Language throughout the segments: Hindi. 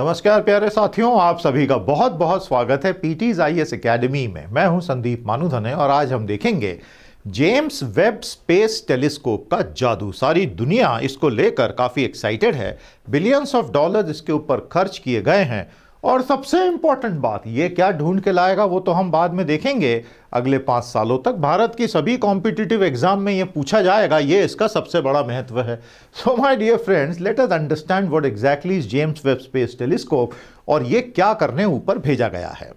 नमस्कार प्यारे साथियों आप सभी का बहुत बहुत स्वागत है पीटीज आई एस अकेडमी में मैं हूं संदीप मानुधने और आज हम देखेंगे जेम्स वेब स्पेस टेलीस्कोप का जादू सारी दुनिया इसको लेकर काफ़ी एक्साइटेड है बिलियंस ऑफ डॉलर्स इसके ऊपर खर्च किए गए हैं और सबसे इंपॉर्टेंट बात ये क्या ढूंढ के लाएगा वो तो हम बाद में देखेंगे अगले पाँच सालों तक भारत की सभी कॉम्पिटिटिव एग्जाम में ये पूछा जाएगा ये इसका सबसे बड़ा महत्व है so my dear friends let us understand what exactly James Webb space telescope और ये क्या करने ऊपर भेजा गया है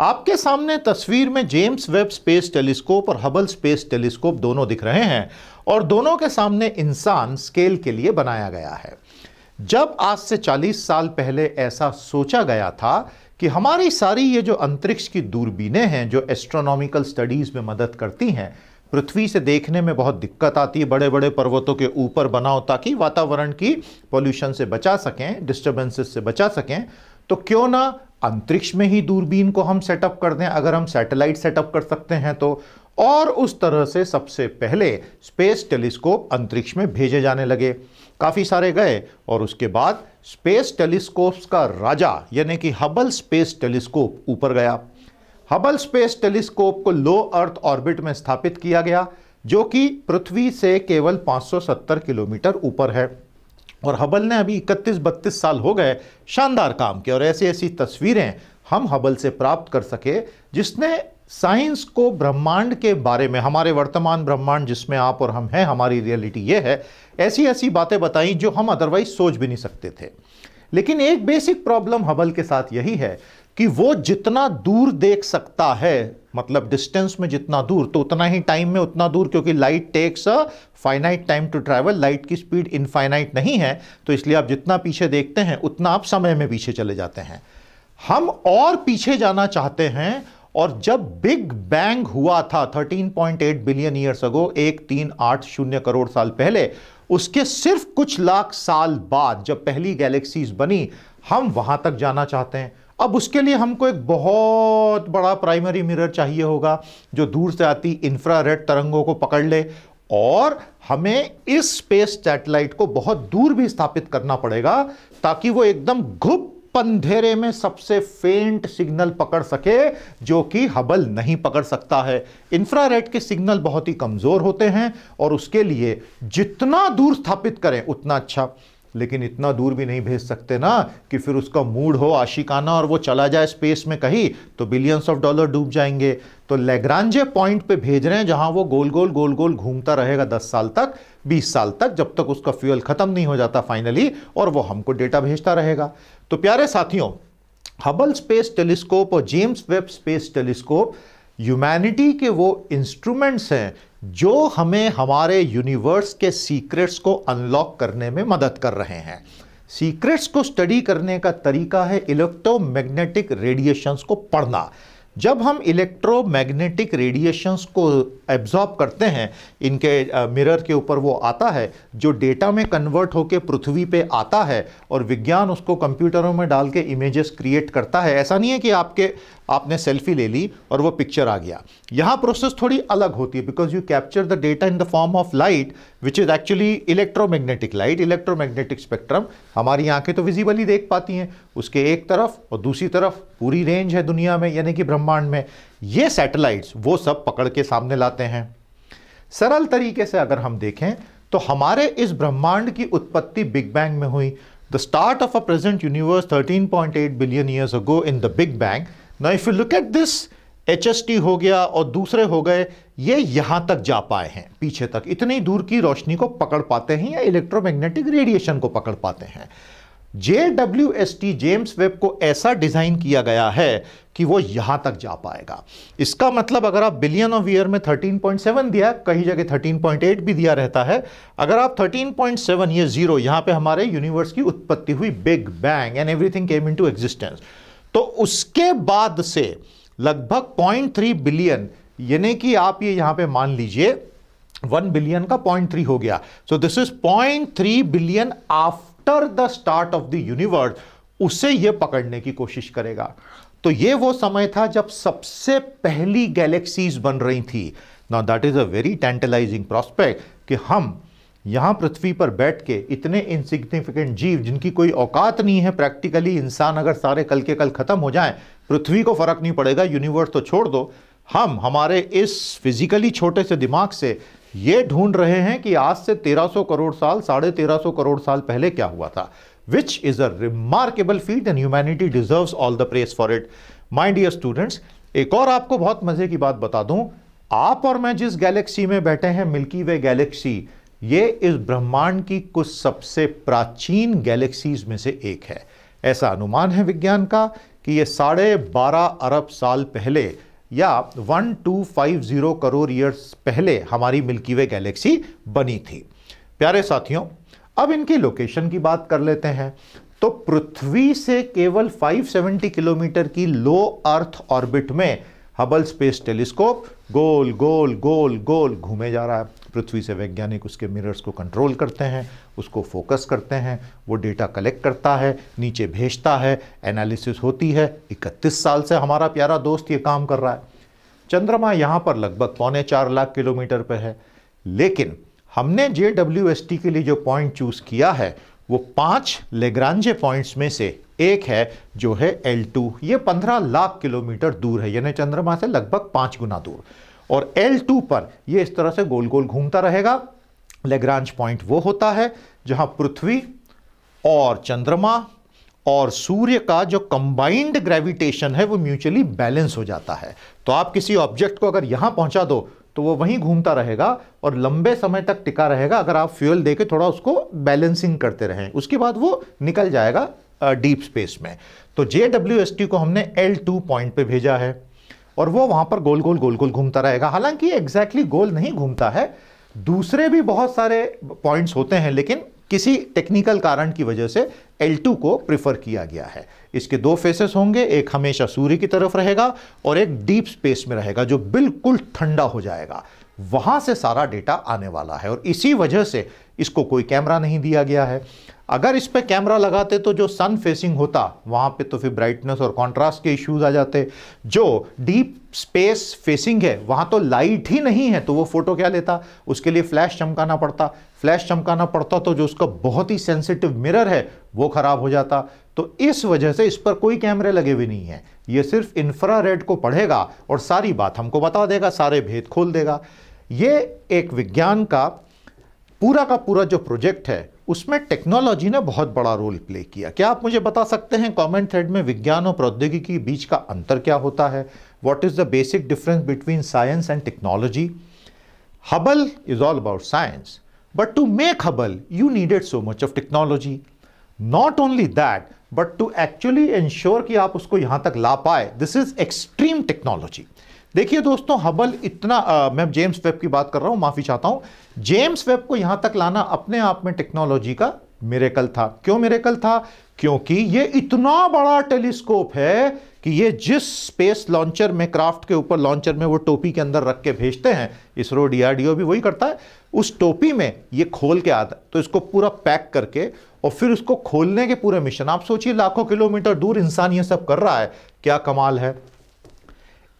आपके सामने तस्वीर में जेम्स वेब स्पेस टेलीस्कोप और हबल स्पेस टेलीस्कोप दोनों दिख रहे हैं और दोनों के सामने इंसान स्केल के लिए बनाया गया है जब आज से 40 साल पहले ऐसा सोचा गया था कि हमारी सारी ये जो अंतरिक्ष की दूरबीनें हैं जो एस्ट्रोनॉमिकल स्टडीज़ में मदद करती हैं पृथ्वी से देखने में बहुत दिक्कत आती है बड़े बड़े पर्वतों के ऊपर बनाओ ताकि वातावरण की पोल्यूशन से बचा सकें डिस्टर्बेंसेस से बचा सकें तो क्यों ना अंतरिक्ष में ही दूरबीन को हम सेटअप कर दें अगर हम सैटेलाइट सेटअप कर सकते हैं तो और उस तरह से सबसे पहले स्पेस टेलीस्कोप अंतरिक्ष में भेजे जाने लगे काफ़ी सारे गए और उसके बाद स्पेस टेलीस्कोप्स का राजा यानी कि हबल स्पेस टेलीस्कोप ऊपर गया हबल स्पेस टेलीस्कोप को लो अर्थ ऑर्बिट में स्थापित किया गया जो कि पृथ्वी से केवल 570 किलोमीटर ऊपर है और हबल ने अभी 31-32 साल हो गए शानदार काम किया और ऐसी ऐसी तस्वीरें हम हबल से प्राप्त कर सके जिसने साइंस को ब्रह्मांड के बारे में हमारे वर्तमान ब्रह्मांड जिसमें आप और हम हैं हमारी रियलिटी ये है ऐसी ऐसी बातें बताई जो हम अदरवाइज सोच भी नहीं सकते थे लेकिन एक बेसिक प्रॉब्लम हबल के साथ यही है कि वो जितना दूर देख सकता है मतलब डिस्टेंस में जितना दूर तो उतना ही टाइम में उतना दूर क्योंकि light takes a finite time to travel light की स्पीड इनफाइनाइट नहीं है तो इसलिए आप जितना पीछे देखते हैं उतना आप समय में पीछे चले जाते हैं हम और पीछे जाना चाहते हैं और जब बिग बैंग हुआ था 13.8 बिलियन ईयर्स अगो एक तीन आठ शून्य करोड़ साल पहले उसके सिर्फ कुछ लाख साल बाद जब पहली गैलेक्सीज बनी हम वहां तक जाना चाहते हैं अब उसके लिए हमको एक बहुत बड़ा प्राइमरी मिरर चाहिए होगा जो दूर से आती इंफ्रारेड तरंगों को पकड़ ले और हमें इस स्पेस सैटेलाइट को बहुत दूर भी स्थापित करना पड़ेगा ताकि वो एकदम घुप पंधेरे में सबसे फेंट सिग्नल पकड़ सके जो कि हबल नहीं पकड़ सकता है इंफ्रारेड के सिग्नल बहुत ही कमज़ोर होते हैं और उसके लिए जितना दूर स्थापित करें उतना अच्छा लेकिन इतना दूर भी नहीं भेज सकते ना कि फिर उसका मूड हो आशिकाना और वो चला जाए स्पेस में कहीं तो बिलियंस ऑफ डॉलर डूब जाएंगे तो लेग्रांजे पॉइंट पे भेज रहे हैं जहां वो गोल गोल गोल गोल घूमता रहेगा 10 साल तक 20 साल तक जब तक उसका फ्यूल ख़त्म नहीं हो जाता फाइनली और वो हमको डेटा भेजता रहेगा तो प्यारे साथियों हबल स्पेस टेलीस्कोप और James Webb space telescope humanity के वो इंस्ट्रूमेंट्स हैं जो हमें हमारे यूनिवर्स के सीक्रेट्स को अनलॉक करने में मदद कर रहे हैं सीक्रेट्स को स्टडी करने का तरीका है इलेक्ट्रोमैग्नेटिक रेडिएशंस को पढ़ना जब हम इलेक्ट्रोमैग्नेटिक रेडिएशंस को एब्जॉर्ब करते हैं इनके मिरर के ऊपर वो आता है जो डेटा में कन्वर्ट होकर पृथ्वी पे आता है और विज्ञान उसको कंप्यूटरों में डाल के इमेजेस क्रिएट करता है ऐसा नहीं है कि आपके आपने सेल्फी ले ली और वो पिक्चर आ गया यहाँ प्रोसेस थोड़ी अलग होती है because you capture the data in the form of light which is actually electromagnetic light electromagnetic spectrum हमारी आंखें तो विजिबली देख पाती हैं उसके एक तरफ और दूसरी तरफ पूरी रेंज है दुनिया में यानी कि ब्रह्म ब्रह्मांड में ये सैटेलाइट्स वो सब पकड़ के सामने लाते हैं सरल तरीके से अगर हम देखें तो हमारे इस ब्रह्मांड की उत्पत्ति बिग बैंग में हुई the start of a present universe 13.8 billion years ago in the big bang now if you look at this age हो गया और दूसरे हो गए ये यहाँ तक जा पाए हैं पीछे तक इतनी दूर की रोशनी को पकड़ पाते हैं या इलेक्ट्रोमैग्नेटिक रेडिएशन को पकड़ पाते हैं जे जेम्स वेब को ऐसा डिज़ाइन किया गया है कि वो यहां तक जा पाएगा इसका मतलब अगर आप बिलियन ऑफ ईयर में 13.7 दिया कहीं जगह 13.8 भी दिया रहता है अगर आप 13.7 ये जीरो यहां पे हमारे यूनिवर्स की उत्पत्ति हुई big bang and everything came into existence तो उसके बाद से लगभग थ्री बिलियन यानी कि आप ये यहां पर मान लीजिए वन बिलियन का पॉइंट थ्री हो गया so this is point three billion after after the start of the universe उसे यह पकड़ने की कोशिश करेगा तो ये वो समय था जब सबसे पहली गैलेक्सीज बन रही थी now that is a very tantalising prospect कि हम यहां पृथ्वी पर बैठ के इतने इनसिग्निफिकेंट जीव जिनकी कोई औकात नहीं है प्रैक्टिकली इंसान अगर सारे कल के कल ख़त्म हो जाए पृथ्वी को फ़र्क नहीं पड़ेगा यूनिवर्स तो छोड़ दो हम हमारे इस फिज़िकली छोटे से दिमाग से ये ढूंढ रहे हैं कि आज से 1300 करोड़ साल साढ़े तेरह करोड़ साल पहले क्या हुआ था which is a remarkable feat and humanity deserve all the praise for it mind dear students एक और आपको बहुत मजे की बात बता दूं आप और मैं जिस गैलेक्सी में बैठे हैं मिल्की वे गैलेक्सी ये इस ब्रह्मांड की कुछ सबसे प्राचीन गैलेक्सीज में से एक है ऐसा अनुमान है विज्ञान का कि ये साढ़े बारह अरब साल पहले या 1250 करोड़ ईयर्स पहले हमारी मिल्की वे गैलेक्सी बनी थी प्यारे साथियों अब इनकी लोकेशन की बात कर लेते हैं तो पृथ्वी से केवल 570 किलोमीटर की लो अर्थ ऑर्बिट में हबल स्पेस टेलीस्कोप गोल गोल गोल गोल घूमे जा रहा है पृथ्वी से वैज्ञानिक उसके मिरर्स को कंट्रोल करते हैं उसको फोकस करते हैं वो डेटा कलेक्ट करता है नीचे भेजता है एनालिसिस होती है इकतीस साल से हमारा प्यारा दोस्त ये काम कर रहा है चंद्रमा यहाँ पर लगभग पौने चार लाख किलोमीटर पर है लेकिन हमने जे के लिए जो पॉइंट चूज़ किया है वो पाँच लेग्रांजे पॉइंट्स में से एक है जो है L2 ये 15 लाख किलोमीटर दूर है यानी चंद्रमा से लगभग पाँच गुना दूर और L2 पर ये इस तरह से गोल गोल घूमता रहेगा लेग्रांज पॉइंट वो होता है जहां पृथ्वी और चंद्रमा और सूर्य का जो कंबाइंड ग्रेविटेशन है वो म्यूचुअली बैलेंस हो जाता है तो आप किसी ऑब्जेक्ट को अगर यहां पहुंचा दो तो वो वहीं घूमता रहेगा और लंबे समय तक टिका रहेगा अगर आप फ्यूल दे के थोड़ा उसको बैलेंसिंग करते रहें उसके बाद वो निकल जाएगा डीप स्पेस में तो जे को हमने एल टू पॉइंट पर भेजा है और वो वहां पर गोल गोल गोल गोल घूमता रहेगा हालांकि एग्जैक्टली गोल नहीं घूमता है दूसरे भी बहुत सारे पॉइंट्स होते हैं लेकिन किसी टेक्निकल कारण की वजह से L2 को प्रिफर किया गया है इसके दो फेसेस होंगे एक हमेशा सूर्य की तरफ रहेगा और एक डीप स्पेस में रहेगा जो बिल्कुल ठंडा हो जाएगा वहाँ से सारा डेटा आने वाला है और इसी वजह से इसको कोई कैमरा नहीं दिया गया है अगर इस पर कैमरा लगाते तो जो सन फेसिंग होता वहाँ पे तो फिर ब्राइटनेस और कंट्रास्ट के इश्यूज आ जाते जो डीप स्पेस फेसिंग है वहाँ तो लाइट ही नहीं है तो वो फोटो क्या लेता उसके लिए फ्लैश चमकाना पड़ता फ्लैश चमकाना पड़ता तो जो उसका बहुत ही सेंसिटिव मिरर है वो ख़राब हो जाता तो इस वजह से इस पर कोई कैमरे लगे हुए नहीं हैं ये सिर्फ इंफ्रारेड को पढ़ेगा और सारी बात हमको बता देगा सारे भेद खोल देगा ये एक विज्ञान का पूरा का पूरा जो प्रोजेक्ट है उसमें टेक्नोलॉजी ने बहुत बड़ा रोल प्ले किया क्या आप मुझे बता सकते हैं कमेंट थ्रेड में विज्ञान और प्रौद्योगिकी के बीच का अंतर क्या होता है what is the basic difference between science and technology Hubble is all about science But to make Hubble, you needed so much of technology. Not only that, but to actually ensure कि आप उसको yahan तक ला पाए दिस इज एक्सट्रीम टेक्नोलॉजी देखिए दोस्तों हबल इतना आ, मैं जेम्स वेब की बात कर रहा हूं माफ़ी चाहता हूं जेम्स वेब को यहां तक लाना अपने आप में टेक्नोलॉजी का मेरेकल था क्यों मेरेकल था क्योंकि ये इतना बड़ा टेलीस्कोप है कि ये जिस स्पेस लॉन्चर में क्राफ्ट के ऊपर लॉन्चर में वो टोपी के अंदर रख के भेजते हैं इसरो डीआरडीओ भी वही करता है उस टोपी में ये खोल के आता है तो इसको पूरा पैक करके और फिर उसको खोलने के पूरे मिशन आप सोचिए लाखों किलोमीटर दूर इंसान ये सब कर रहा है क्या कमाल है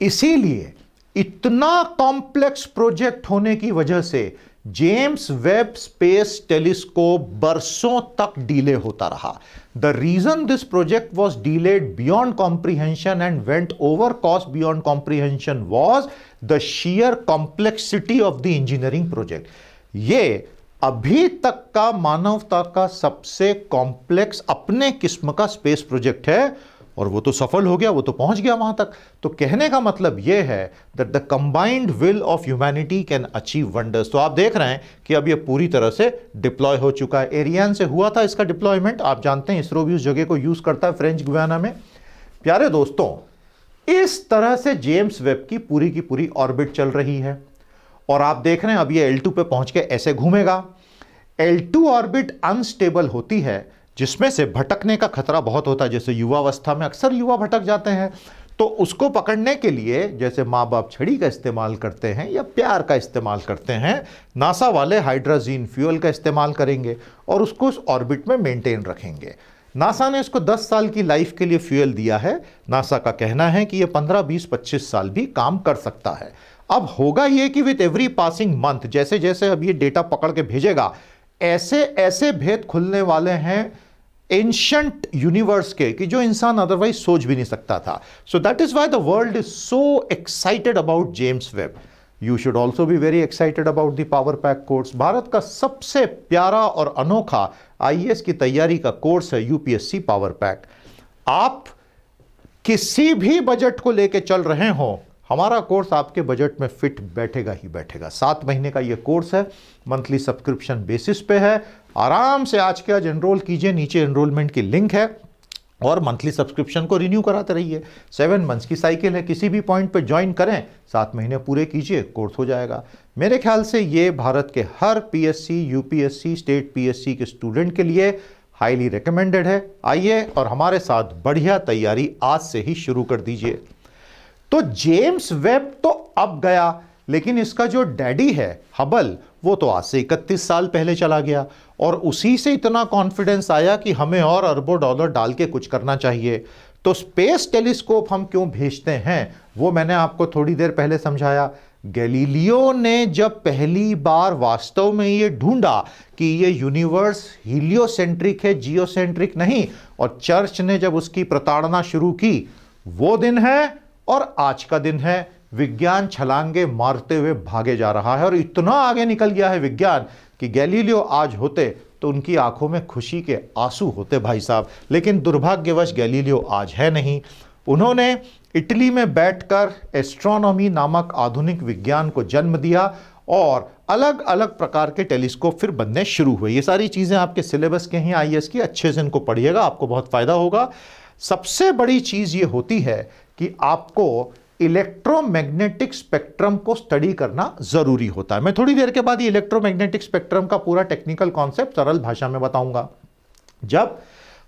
इसीलिए इतना कॉम्प्लेक्स प्रोजेक्ट होने की वजह से जेम्स वेब स्पेस टेलीस्कोप बरसों तक डीले होता रहा the reason this project was delayed beyond comprehension and went over cost beyond comprehension was the sheer complexity of the engineering project ये अभी तक का मानवता का सबसे कॉम्प्लेक्स अपने किस्म का स्पेस प्रोजेक्ट है और वो तो सफल हो गया वो तो पहुंच गया वहां तक तो कहने का मतलब ये है that the combined will of humanity can achieve wonders तो आप देख रहे हैं कि अब ये पूरी तरह से डिप्लॉय हो चुका है एरियन से हुआ था इसका डिप्लॉयमेंट आप जानते हैं इसरो भी उस जगह को यूज़ करता है फ्रेंच गुयाना में प्यारे दोस्तों इस तरह से जेम्स वेब की पूरी की पूरी ऑर्बिट चल रही है और आप देख रहे हैं अब ये L2 पे पहुंच के ऐसे घूमेगा टू ऑर्बिट अनस्टेबल होती है जिसमें से भटकने का खतरा बहुत होता है जैसे युवावस्था में अक्सर युवा भटक जाते हैं तो उसको पकड़ने के लिए जैसे माँ बाप छड़ी का इस्तेमाल करते हैं या प्यार का इस्तेमाल करते हैं नासा वाले हाइड्राजीन फ्यूल का इस्तेमाल करेंगे और उसको उस ऑर्बिट में मेंटेन रखेंगे नासा ने इसको 10 साल की लाइफ के लिए फ्यूल दिया है नासा का कहना है कि ये 15, 20, 25 साल भी काम कर सकता है अब होगा ये कि विथ एवरी पासिंग मंथ जैसे जैसे अब ये डेटा पकड़ के भेजेगा ऐसे ऐसे भेद खुलने वाले हैं एंशंट यूनिवर्स के कि जो इंसान अदरवाइज सोच भी नहीं सकता था so that is why the world is so excited about James Webb you should also भी very excited about the power pack course Bharat का सबसे प्यारा और अनोखा आई की तैयारी का कोर्स है यूपीएससी पावर पैक आप किसी भी बजट को लेकर चल रहे हों हमारा कोर्स आपके बजट में फिट बैठेगा ही बैठेगा सात महीने का ये कोर्स है मंथली सब्सक्रिप्शन बेसिस पे है आराम से आज के आज एनरोल कीजिए नीचे एनरोलमेंट की लिंक है और मंथली सब्सक्रिप्शन को रिन्यू कराते रहिए सेवन मंथ्स की साइकिल है किसी भी पॉइंट पे ज्वाइन करें सात महीने पूरे कीजिए कोर्स हो जाएगा मेरे ख्याल से ये भारत के हर पीएससी यूपीएससी स्टेट पीएससी के स्टूडेंट के लिए हाईली रिकमेंडेड है आइए और हमारे साथ बढ़िया तैयारी आज से ही शुरू कर दीजिए तो जेम्स वेब तो अब गया लेकिन इसका जो डैडी है हबल वो तो आज से इकतीस साल पहले चला गया और उसी से इतना कॉन्फिडेंस आया कि हमें और अरबों डॉलर डाल के कुछ करना चाहिए तो स्पेस टेलीस्कोप हम क्यों भेजते हैं वो मैंने आपको थोड़ी देर पहले समझाया गैलीलियो ने जब पहली बार वास्तव में ये ढूंढा कि ये यूनिवर्स हीलियोसेंट्रिक है जियोसेंट्रिक नहीं और चर्च ने जब उसकी प्रताड़ना शुरू की वो दिन है और आज का दिन है विज्ञान छलांगे मारते हुए भागे जा रहा है और इतना आगे निकल गया है विज्ञान कि गैलीलियो आज होते तो उनकी आंखों में खुशी के आंसू होते भाई साहब लेकिन दुर्भाग्यवश गैलीलियो आज है नहीं उन्होंने इटली में बैठकर एस्ट्रोनॉमी नामक आधुनिक विज्ञान को जन्म दिया और अलग अलग प्रकार के टेलीस्कोप फिर बनने शुरू हुए ये सारी चीज़ें आपके सिलेबस के हैं आई की अच्छे से इनको पढ़िएगा आपको बहुत फ़ायदा होगा सबसे बड़ी चीज़ ये होती है कि आपको इलेक्ट्रोमैग्नेटिक स्पेक्ट्रम को स्टडी करना ज़रूरी होता है मैं थोड़ी देर के बाद ये इलेक्ट्रोमैग्नेटिक स्पेक्ट्रम का पूरा टेक्निकल कॉन्सेप्ट सरल भाषा में बताऊंगा जब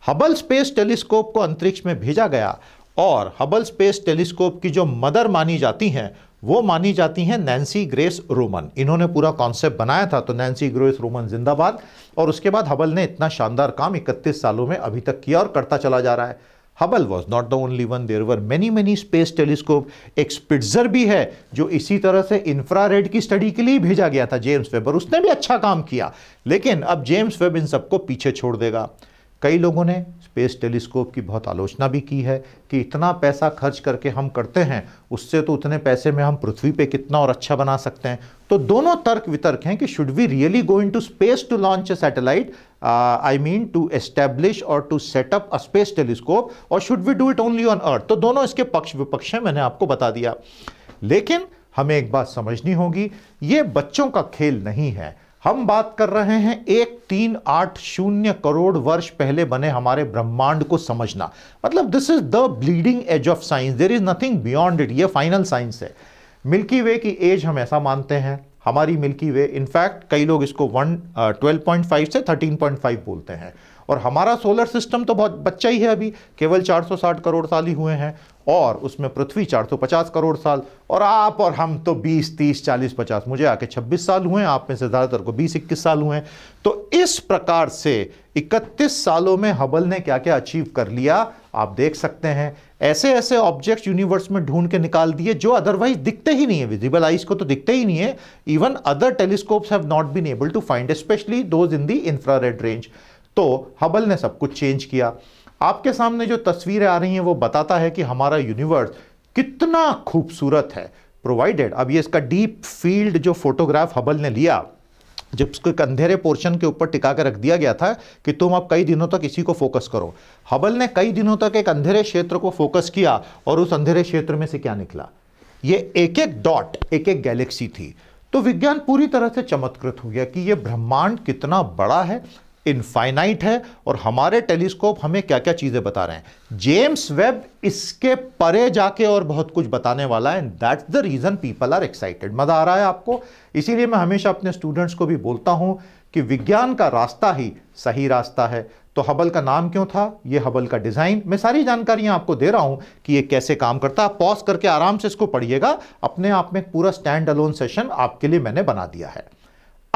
हबल स्पेस टेलीस्कोप को अंतरिक्ष में भेजा गया और हबल स्पेस टेलीस्कोप की जो मदर मानी जाती हैं वो मानी जाती हैं नैन्सी ग्रेस रोमन इन्होंने पूरा कॉन्सेप्ट बनाया था तो नैन्सी ग्रेस रोमन जिंदाबाद और उसके बाद हबल ने इतना शानदार काम 31 सालों में अभी तक किया और करता चला जा रहा है Hubble was not the only one there were many many space telescope एक स्पिट्जर भी है जो इसी तरह से इंफ्रारेड की स्टडी के लिए भेजा गया था जेम्स वेबर उसने भी अच्छा काम किया लेकिन अब जेम्स वेब इन सबको पीछे छोड़ देगा कई लोगों ने स्पेस टेलीस्कोप की बहुत आलोचना भी की है कि इतना पैसा खर्च करके हम करते हैं उससे तो उतने पैसे में हम पृथ्वी पे कितना और अच्छा बना सकते हैं तो दोनों तर्क वितर्क हैं कि should we really go into space to launch a satellite I mean to establish और to set up a space telescope और should we do it only on earth तो दोनों इसके पक्ष विपक्ष हैं मैंने आपको बता दिया लेकिन हमें एक बात समझनी होगी ये बच्चों का खेल नहीं है हम बात कर रहे हैं एक तीन आठ शून्य करोड़ वर्ष पहले बने हमारे ब्रह्मांड को समझना मतलब this is the bleeding edge of science there is nothing beyond it ये फाइनल साइंस है मिल्की वे की एज हम ऐसा मानते हैं हमारी मिल्की वे इनफैक्ट कई लोग इसको वन ट्वेल्व पॉइंट फाइव से थर्टीन पॉइंट फाइव बोलते हैं और हमारा सोलर सिस्टम तो बहुत बच्चा ही है अभी केवल 460 करोड़ साल ही हुए हैं और उसमें पृथ्वी 450 करोड़ साल और आप और हम तो 20, 30, 40, 50 मुझे आके 26 साल हुए हैं आप में से ज़्यादातर को 20, 21 साल हुए हैं तो इस प्रकार से 31 सालों में हबल ने क्या क्या अचीव कर लिया आप देख सकते हैं ऐसे ऐसे ऑब्जेक्ट्स यूनिवर्स में ढूंढ के निकाल दिए जो अदरवाइज दिखते ही नहीं है विजिबल आइज को तो दिखते ही नहीं है even other telescopes have not been able to find especially those in the infrared range तो हबल ने सब कुछ चेंज किया आपके सामने जो तस्वीरें आ रही हैं वो बताता है कि हमारा यूनिवर्स कितना खूबसूरत है प्रोवाइडेड अब ये इसका डीप फील्ड जो फोटोग्राफ हबल ने लिया जब उसको एक अंधेरे पोर्शन के ऊपर टिका कर रख दिया गया था कि तुम अब कई दिनों तक इसी को फोकस करो हबल ने कई दिनों तक एक अंधेरे क्षेत्र को फोकस किया और उस अंधेरे क्षेत्र में से क्या निकला ये एक एक डॉट एक एक गैलेक्सी थी तो विज्ञान पूरी तरह से चमत्कृत हो गया कि यह ब्रह्मांड कितना बड़ा है इनफाइनाइट है और हमारे टेलीस्कोप हमें क्या क्या चीज़ें बता रहे हैं जेम्स वेब इसके परे जाके और बहुत कुछ बताने वाला है and that's the reason people are excited मज़ा आ रहा है आपको इसीलिए मैं हमेशा अपने स्टूडेंट्स को भी बोलता हूं कि विज्ञान का रास्ता ही सही रास्ता है तो हबल का नाम क्यों था ये हबल का डिज़ाइन मैं सारी जानकारियां आपको दे रहा हूं कि ये कैसे काम करता है पॉज करके आराम से इसको पढ़िएगा अपने आप में पूरा स्टैंड अलोन सेशन आपके लिए मैंने बना दिया है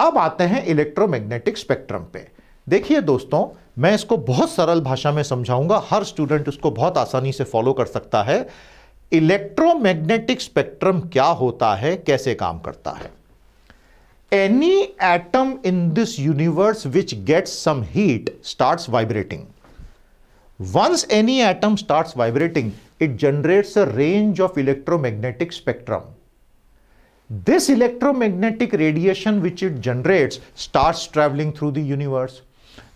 अब आते हैं इलेक्ट्रोमैग्नेटिक स्पेक्ट्रम पे देखिए दोस्तों मैं इसको बहुत सरल भाषा में समझाऊंगा हर स्टूडेंट उसको बहुत आसानी से फॉलो कर सकता है इलेक्ट्रोमैग्नेटिक स्पेक्ट्रम क्या होता है कैसे काम करता है any atom in this universe which gets some heat starts vibrating once any atom starts vibrating it generates a range of electromagnetic spectrum this electromagnetic radiation which it generates start travelling through the universe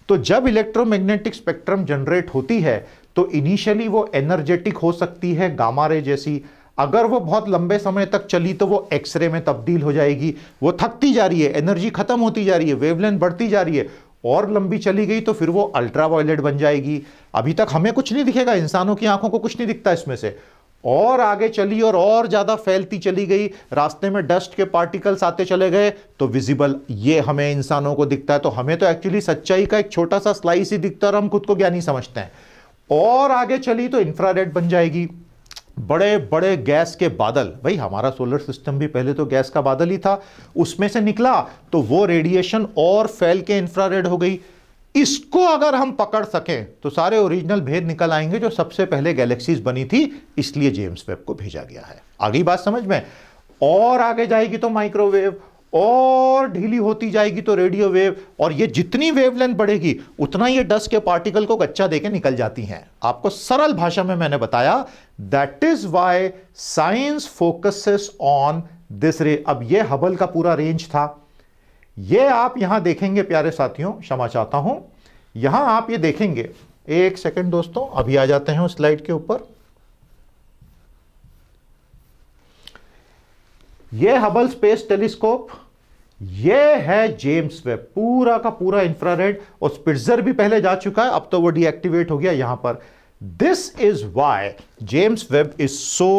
तो जब इलेक्ट्रोमैग्नेटिक स्पेक्ट्रम जनरेट होती है तो इनिशियली वो एनर्जेटिक हो सकती है गामा रे जैसी अगर वो बहुत लंबे समय तक चली तो वो एक्सरे में तब्दील हो जाएगी वो थकती जा रही है एनर्जी खत्म होती जा रही है वेवलेंथ बढ़ती जा रही है और लंबी चली गई तो फिर वो अल्ट्रा बन जाएगी अभी तक हमें कुछ नहीं दिखेगा इंसानों की आंखों को कुछ नहीं दिखता इसमें से और आगे चली और और ज़्यादा फैलती चली गई रास्ते में डस्ट के पार्टिकल्स आते चले गए तो विजिबल ये हमें इंसानों को दिखता है तो हमें तो एक्चुअली सच्चाई का एक छोटा सा स्लाइस ही दिखता है और हम खुद को ज्ञानी समझते हैं और आगे चली तो इंफ्रारेड बन जाएगी बड़े बड़े गैस के बादल भाई हमारा सोलर सिस्टम भी पहले तो गैस का बादल ही था उसमें से निकला तो वो रेडिएशन और फैल के इंफ्रारेड हो गई इसको अगर हम पकड़ सकें तो सारे ओरिजिनल भेद निकल आएंगे जो सबसे पहले गैलेक्सीज बनी थी इसलिए जेम्स वेब को भेजा गया है आगे बात समझ में और आगे जाएगी तो माइक्रोवेव और ढीली होती जाएगी तो रेडियो वेव और ये जितनी वेवलेंथ बढ़ेगी उतना ये डस्ट के पार्टिकल को कच्चा देके निकल जाती हैं आपको सरल भाषा में मैंने बताया that is why science focuses on this ray अब ये हबल का पूरा रेंज था ये आप यहां देखेंगे प्यारे साथियों क्षमा चाहता हूं यहां आप ये देखेंगे एक सेकंड दोस्तों अभी आ जाते हैं उस स्लाइड के ऊपर ये हबल स्पेस टेलीस्कोप ये है जेम्स वेब पूरा का पूरा इंफ्रारेड और स्पिट्जर भी पहले जा चुका है अब तो वो डीएक्टिवेट हो गया यहां पर this is why James Webb is so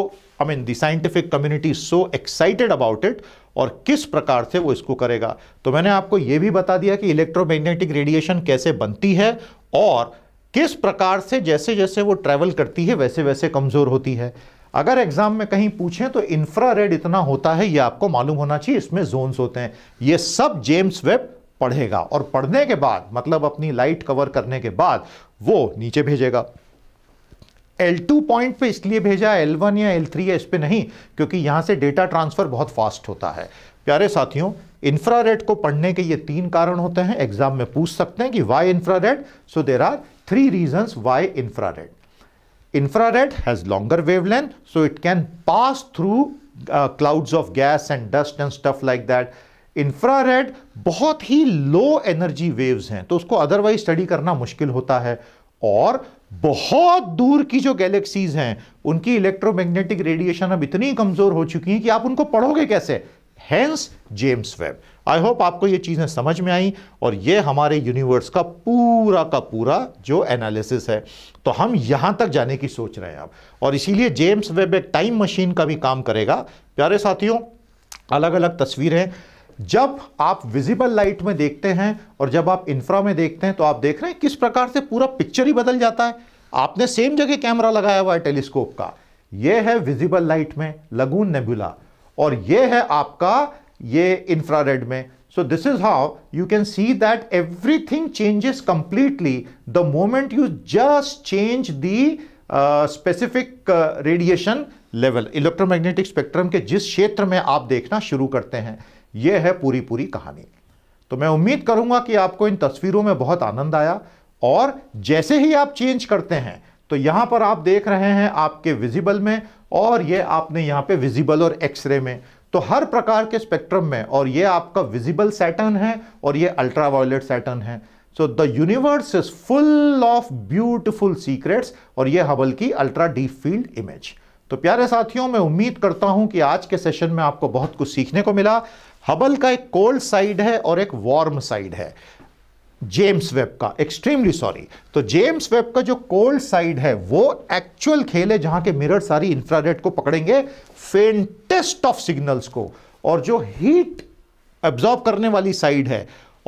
I mean the scientific community is so excited about it और किस प्रकार से वो इसको करेगा तो मैंने आपको ये भी बता दिया कि इलेक्ट्रोमैग्नेटिक रेडिएशन कैसे बनती है और किस प्रकार से जैसे जैसे वो ट्रैवल करती है वैसे वैसे कमज़ोर होती है अगर एग्जाम में कहीं पूछें तो इंफ्रारेड इतना होता है ये आपको मालूम होना चाहिए इसमें जोन्स होते हैं ये सब जेम्स वेब पढ़ेगा और पढ़ने के बाद मतलब अपनी लाइट कवर करने के बाद वो नीचे भेजेगा L2 पॉइंट पे इसलिए भेजा है L1 या L3 या इस पर नहीं क्योंकि यहाँ से डेटा ट्रांसफ़र बहुत फास्ट होता है प्यारे साथियों इंफ्रारेड को पढ़ने के ये तीन कारण होते हैं एग्जाम में पूछ सकते हैं कि why infrared so there are three reasons why infrared infrared has longer wavelength so it can pass through clouds of gas and dust and stuff like that that infrared बहुत ही लो एनर्जी वेव्स हैं तो उसको अदरवाइज स्टडी करना मुश्किल होता है और बहुत दूर की जो गैलेक्सीज हैं उनकी इलेक्ट्रोमैग्नेटिक रेडिएशन अब इतनी कमजोर हो चुकी है कि आप उनको पढ़ोगे कैसे hence James Webb I hope आपको ये चीज़ें समझ में आई और ये हमारे यूनिवर्स का पूरा का पूरा जो एनालिसिस है तो हम यहां तक जाने की सोच रहे हैं आप और इसीलिए जेम्स वेब एक टाइम मशीन का भी काम करेगा प्यारे साथियों अलग अलग तस्वीरें जब आप विजिबल लाइट में देखते हैं और जब आप इंफ्रा में देखते हैं तो आप देख रहे हैं किस प्रकार से पूरा पिक्चर ही बदल जाता है आपने सेम जगह कैमरा लगाया हुआ है टेलीस्कोप का यह है विजिबल लाइट में लगून नेबुला और यह है आपका ये इंफ्रारेड में so this is how you can see that everything changes completely the moment you just change the specific radiation level electromagnetic spectrum के जिस क्षेत्र में आप देखना शुरू करते हैं ये है पूरी पूरी कहानी तो मैं उम्मीद करूंगा कि आपको इन तस्वीरों में बहुत आनंद आया और जैसे ही आप चेंज करते हैं तो यहां पर आप देख रहे हैं आपके विजिबल में और ये आपने यहां पे विजिबल और एक्सरे में तो हर प्रकार के स्पेक्ट्रम में और ये आपका विजिबल सैटर्न है और ये अल्ट्रावायलेट सैटर्न है so the universe is full of beautiful secrets और ये हबल की अल्ट्रा डीप फील्ड इमेज तो प्यारे साथियों मैं उम्मीद करता हूं कि आज के सेशन में आपको बहुत कुछ सीखने को मिला हबल का एक कोल्ड साइड है और एक वार्म साइड है जेम्स वेब का एक्सट्रीमली सॉरी तो जेम्स वेब का जो कोल्ड साइड है वो एक्चुअल खेल है जहां के मिरर सारी इंफ्रारेड को पकड़ेंगे फेंटेस्ट ऑफ सिग्नल्स को और जो हीट एब्जॉर्ब करने वाली साइड है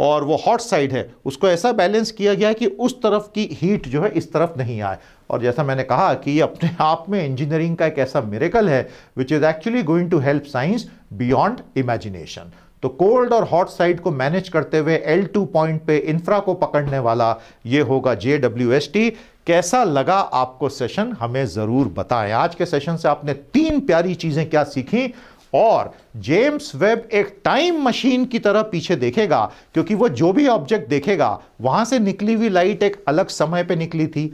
और वो हॉट साइड है उसको ऐसा बैलेंस किया गया है कि उस तरफ की हीट जो है इस तरफ नहीं आए और जैसा मैंने कहा कि ये अपने आप में इंजीनियरिंग का एक ऐसा मेरेकल है which is actually going to help science beyond imagination तो कोल्ड और हॉट साइड को मैनेज करते हुए एल टू पॉइंट पे इंफ्रा को पकड़ने वाला ये होगा जे डब्ल्यू एस टी कैसा लगा आपको सेशन हमें ज़रूर बताएं आज के सेशन से आपने तीन प्यारी चीज़ें क्या सीखी और जेम्स वेब एक टाइम मशीन की तरह पीछे देखेगा क्योंकि वो जो भी ऑब्जेक्ट देखेगा वहां से निकली हुई लाइट एक अलग समय पे निकली थी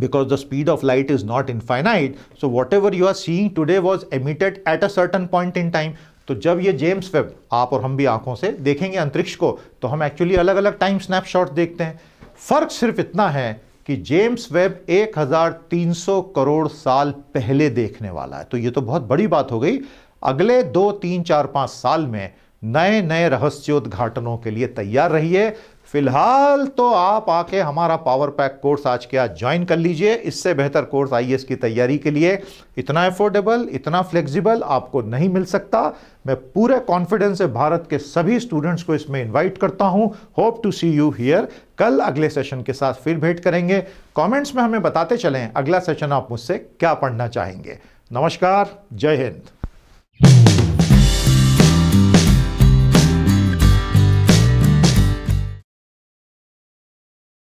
because the speed of light is not infinite. So whatever you are seeing today was emitted at a certain point in time. तो जब ये जेम्स वेब आप और हम भी आंखों से देखेंगे अंतरिक्ष को तो हम एक्चुअली अलग अलग टाइम स्नैपशॉट देखते हैं फर्क सिर्फ इतना है कि जेम्स वेब 1300 करोड़ साल पहले देखने वाला है तो ये तो बहुत बड़ी बात हो गई अगले दो तीन चार पांच साल में नए नए रहस्योद्घाटनों के लिए तैयार रहिए फिलहाल तो आप आके हमारा पावर पैक कोर्स आज के आज ज्वाइन कर लीजिए इससे बेहतर कोर्स आईएएस e की तैयारी के लिए इतना अफोर्डेबल इतना फ्लेक्सिबल आपको नहीं मिल सकता मैं पूरे कॉन्फिडेंस से भारत के सभी स्टूडेंट्स को इसमें इनवाइट करता हूं hope to see you here कल अगले सेशन के साथ फिर भेंट करेंगे कॉमेंट्स में हमें बताते चलें अगला सेशन आप मुझसे क्या पढ़ना चाहेंगे नमस्कार जय हिंद